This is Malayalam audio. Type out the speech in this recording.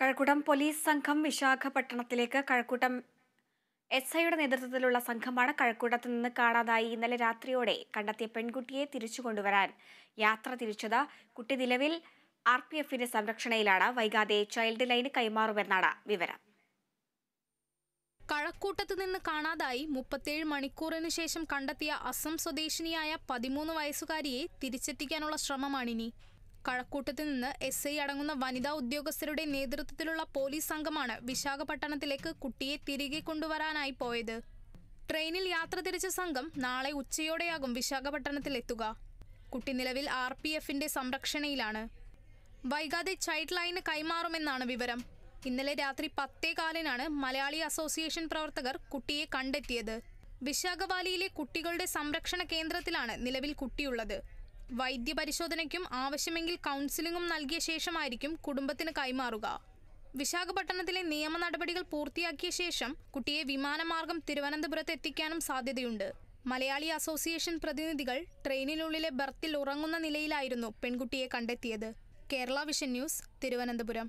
കഴക്കൂട്ടം പോലീസ് സംഘം വിശാഖപട്ടണത്തിലേക്ക് കഴക്കൂട്ടം എസ് ഐയുടെ നേതൃത്വത്തിലുള്ള സംഘമാണ് കഴക്കൂട്ടത്ത് നിന്ന് കാണാതായി ഇന്നലെ രാത്രിയോടെ കണ്ടെത്തിയ പെൺകുട്ടിയെ തിരിച്ചു കൊണ്ടുവരാൻ യാത്ര തിരിച്ചത് കുട്ടി നിലവിൽ ആർ പി എഫിന്റെ സംരക്ഷണയിലാണ് വൈകാതെ ചൈൽഡ് ലൈന് കൈമാറുമെന്നാണ് വിവരം കഴക്കൂട്ടത്ത് നിന്ന് കാണാതായി മുപ്പത്തേഴ് മണിക്കൂറിന് ശേഷം കണ്ടെത്തിയ അസം സ്വദേശിനിയായ പതിമൂന്ന് വയസ്സുകാരിയെ തിരിച്ചെത്തിക്കാനുള്ള ശ്രമമാണിനി കഴക്കൂട്ടത്തു നിന്ന് എസ് ഐ അടങ്ങുന്ന വനിതാ ഉദ്യോഗസ്ഥരുടെ നേതൃത്വത്തിലുള്ള പോലീസ് സംഘമാണ് വിശാഖപട്ടണത്തിലേക്ക് കുട്ടിയെ തിരികെ കൊണ്ടുവരാനായി പോയത് ട്രെയിനിൽ യാത്ര തിരിച്ച സംഘം നാളെ ഉച്ചയോടെയാകും വിശാഖപട്ടണത്തിലെത്തുക കുട്ടി നിലവിൽ ആർ പി എഫിന്റെ സംരക്ഷണയിലാണ് വൈകാതെ ചൈൽഡ് ലൈന് കൈമാറുമെന്നാണ് വിവരം ഇന്നലെ രാത്രി പത്തേ കാലിനാണ് മലയാളി അസോസിയേഷൻ പ്രവർത്തകർ കുട്ടിയെ കണ്ടെത്തിയത് വിശാഖവാലിയിലെ കുട്ടികളുടെ സംരക്ഷണ കേന്ദ്രത്തിലാണ് നിലവിൽ കുട്ടിയുള്ളത് വൈദ്യപരിശോധനയ്ക്കും ആവശ്യമെങ്കിൽ കൗൺസിലിംഗും നൽകിയ ശേഷമായിരിക്കും കുടുംബത്തിന് കൈമാറുക വിശാഖപട്ടണത്തിലെ നിയമ നടപടികൾ പൂർത്തിയാക്കിയ ശേഷം കുട്ടിയെ വിമാനമാർഗം തിരുവനന്തപുരത്ത് എത്തിക്കാനും സാധ്യതയുണ്ട് മലയാളി അസോസിയേഷൻ പ്രതിനിധികൾ ട്രെയിനിനുള്ളിലെ ബർത്തിൽ ഉറങ്ങുന്ന നിലയിലായിരുന്നു പെൺകുട്ടിയെ കണ്ടെത്തിയത് കേരള വിഷൻ ന്യൂസ് തിരുവനന്തപുരം